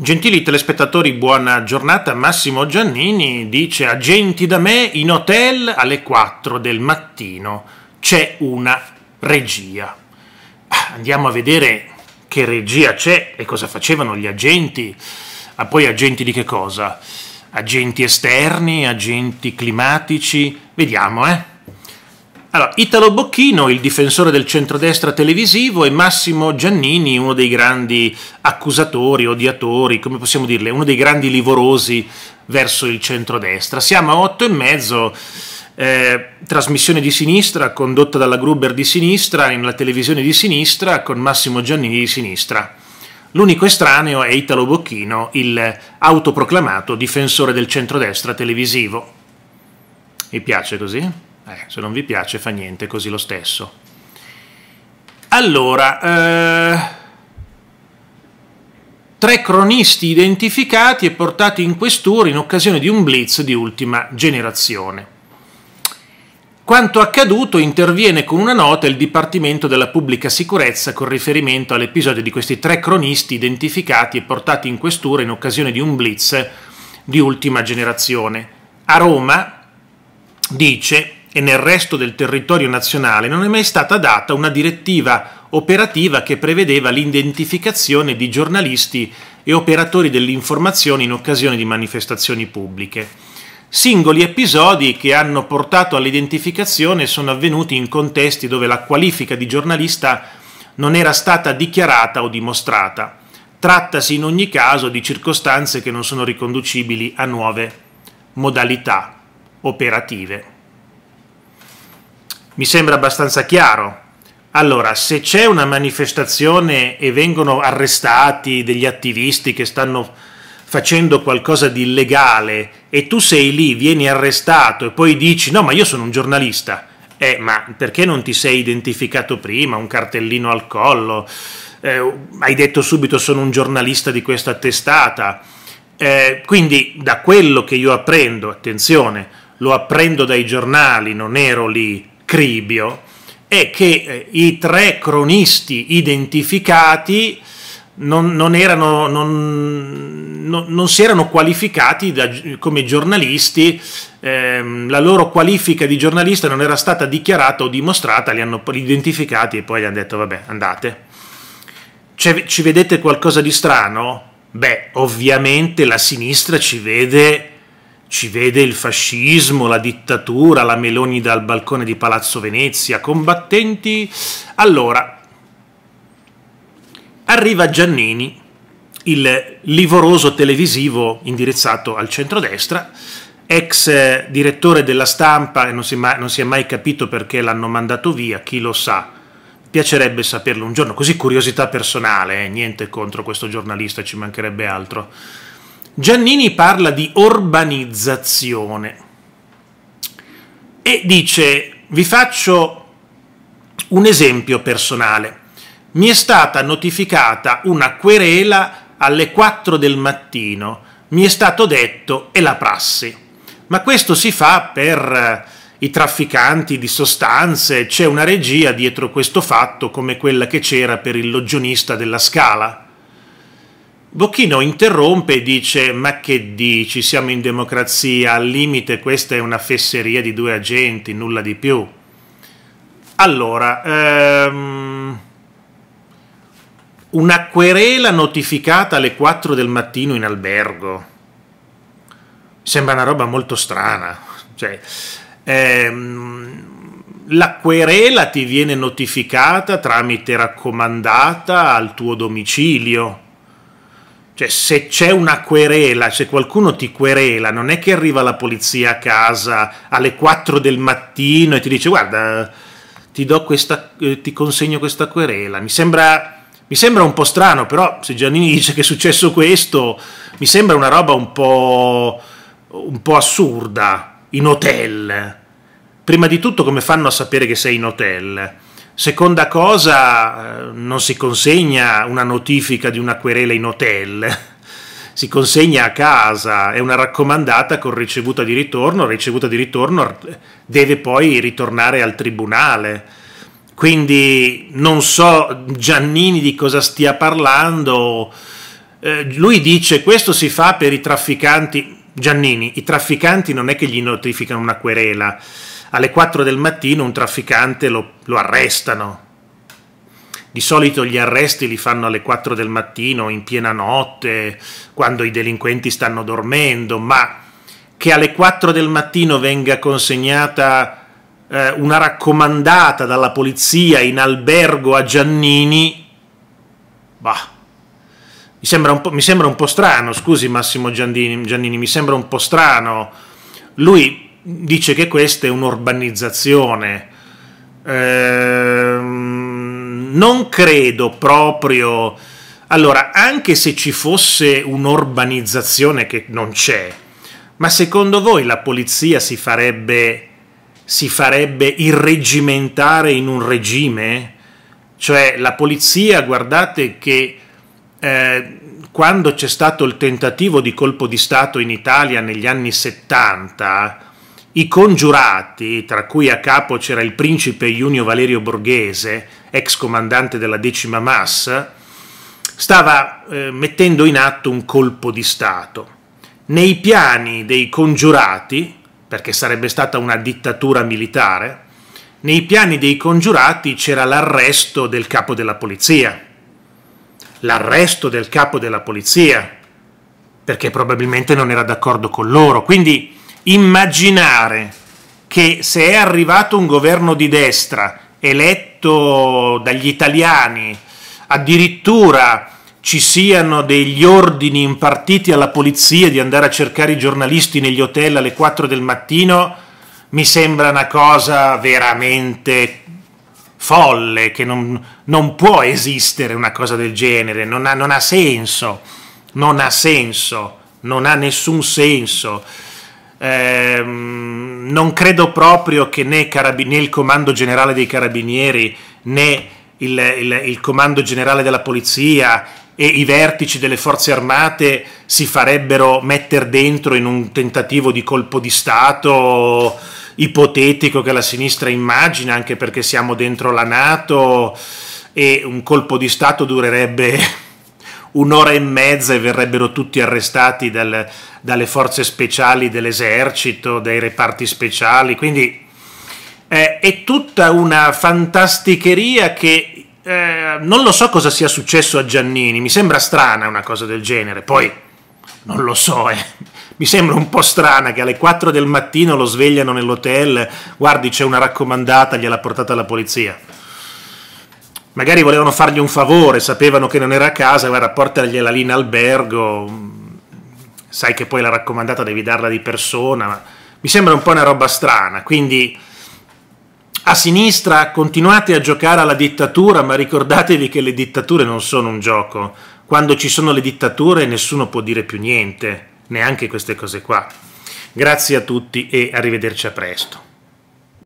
Gentili telespettatori, buona giornata. Massimo Giannini dice agenti da me in hotel alle 4 del mattino. C'è una regia. Ah, andiamo a vedere che regia c'è e cosa facevano gli agenti. ah, poi agenti di che cosa? Agenti esterni, agenti climatici? Vediamo, eh. Allora, Italo Bocchino, il difensore del centrodestra televisivo, e Massimo Giannini, uno dei grandi accusatori, odiatori, come possiamo dirle, uno dei grandi livorosi verso il centrodestra. Siamo a otto e mezzo. Eh, trasmissione di sinistra condotta dalla Gruber di sinistra nella televisione di sinistra con Massimo Giannini di sinistra. L'unico estraneo è Italo Bocchino, il autoproclamato difensore del centrodestra televisivo. Mi piace così? Eh, se non vi piace fa niente, così lo stesso. Allora, eh, tre cronisti identificati e portati in questura in occasione di un blitz di ultima generazione. Quanto accaduto interviene con una nota il Dipartimento della Pubblica Sicurezza con riferimento all'episodio di questi tre cronisti identificati e portati in questura in occasione di un blitz di ultima generazione. A Roma dice e nel resto del territorio nazionale non è mai stata data una direttiva operativa che prevedeva l'identificazione di giornalisti e operatori dell'informazione in occasione di manifestazioni pubbliche. Singoli episodi che hanno portato all'identificazione sono avvenuti in contesti dove la qualifica di giornalista non era stata dichiarata o dimostrata. Trattasi in ogni caso di circostanze che non sono riconducibili a nuove modalità operative mi sembra abbastanza chiaro. Allora, se c'è una manifestazione e vengono arrestati degli attivisti che stanno facendo qualcosa di illegale e tu sei lì, vieni arrestato e poi dici no, ma io sono un giornalista. Eh, ma perché non ti sei identificato prima? Un cartellino al collo? Eh, hai detto subito sono un giornalista di questa testata. Eh, quindi da quello che io apprendo, attenzione, lo apprendo dai giornali, non ero lì, Cribio è che eh, i tre cronisti identificati non, non, erano, non, non, si erano qualificati da, come giornalisti, eh, la loro qualifica di giornalista non era stata dichiarata o dimostrata, li hanno identificati e poi gli hanno detto vabbè andate. C'è, ci vedete qualcosa di strano? Beh, ovviamente la sinistra ci vede ci vede il fascismo, la dittatura, la Meloni dal balcone di Palazzo Venezia, combattenti. Allora, arriva Giannini, il livoroso televisivo indirizzato al centrodestra, ex eh, direttore della stampa, non si, mai, non si è mai capito perché l'hanno mandato via, chi lo sa. Piacerebbe saperlo un giorno, così curiosità personale, eh? niente contro questo giornalista, ci mancherebbe altro Giannini parla di urbanizzazione e dice, vi faccio un esempio personale, mi è stata notificata una querela alle 4 del mattino, mi è stato detto è la prassi, ma questo si fa per eh, i trafficanti di sostanze, c'è una regia dietro questo fatto come quella che c'era per il logionista della Scala. Bocchino interrompe e dice: Ma che dici? Siamo in democrazia, al limite questa è una fesseria di due agenti, nulla di più. Allora, ehm, una querela notificata alle 4 del mattino in albergo. Sembra una roba molto strana. Cioè, ehm, la querela ti viene notificata tramite raccomandata al tuo domicilio cioè, se c'è una querela, se qualcuno ti querela, non è che arriva la polizia a casa alle 4 del mattino e ti dice guarda, ti, questa, eh, ti consegno questa querela. Mi sembra, mi sembra, un po' strano, però se Giannini dice che è successo questo, mi sembra una roba un po', un po assurda, in hotel. Prima di tutto come fanno a sapere che sei in hotel? Seconda cosa, eh, non si consegna una notifica di una querela in hotel, si consegna a casa, è una raccomandata con ricevuta di ritorno, ricevuta di ritorno deve poi ritornare al tribunale. Quindi non so Giannini di cosa stia parlando. Eh, lui dice questo si fa per i trafficanti. Giannini, i trafficanti non è che gli notificano una querela alle 4 del mattino un trafficante lo, lo arrestano. Di solito gli arresti li fanno alle 4 del mattino, in piena notte, quando i delinquenti stanno dormendo, ma che alle 4 del mattino venga consegnata eh, una raccomandata dalla polizia in albergo a Giannini, bah, mi sembra, mi sembra un po', strano, scusi Massimo Giannini, Giannini mi sembra un po' strano. Lui dice che questa è un'urbanizzazione. Ehm, non credo proprio... Allora, anche se ci fosse un'urbanizzazione che non c'è, ma secondo voi la polizia si farebbe, si farebbe irregimentare in un regime? Cioè la polizia, guardate che eh, quando c'è stato il tentativo di colpo di Stato in Italia negli anni 70, i congiurati, tra cui a capo c'era il principe Junio Valerio Borghese, ex comandante della decima massa, stava eh, mettendo in atto un colpo di Stato. Nei piani dei congiurati, perché sarebbe stata una dittatura militare, nei piani dei congiurati c'era l'arresto del capo della polizia. L'arresto del capo della polizia, perché probabilmente non era d'accordo con loro. Quindi immaginare che se è arrivato un governo di destra eletto dagli italiani, addirittura ci siano degli ordini impartiti alla polizia di andare a cercare i giornalisti negli hotel alle 4 del mattino, mi sembra una cosa veramente folle, che non, non può esistere una cosa del genere, non ha, non ha senso, non ha senso, non ha nessun senso. Eh, non credo proprio che né, né, il comando generale dei carabinieri né il, il, il, comando generale della polizia e i vertici delle forze armate si farebbero mettere dentro in un tentativo di colpo di Stato ipotetico che la sinistra immagina, anche perché siamo dentro la Nato e un colpo di Stato durerebbe un'ora e mezza e verrebbero tutti arrestati dal, dalle forze speciali dell'esercito, dai reparti speciali, quindi eh, è tutta una fantasticheria che eh, non lo so cosa sia successo a Giannini, mi sembra strana una cosa del genere, poi non lo so, eh. mi sembra un po' strana che alle 4 del mattino lo svegliano nell'hotel, guardi c'è una raccomandata, gliela ha portata la polizia magari volevano fargli un favore, sapevano che non era a casa, guarda, portagliela lì in albergo, sai che poi la raccomandata devi darla di persona, ma mi sembra un po' una roba strana, quindi a sinistra continuate a giocare alla dittatura, ma ricordatevi che le dittature non sono un gioco. Quando ci sono le dittature nessuno può dire più niente, neanche queste cose qua. Grazie a tutti e arrivederci a presto.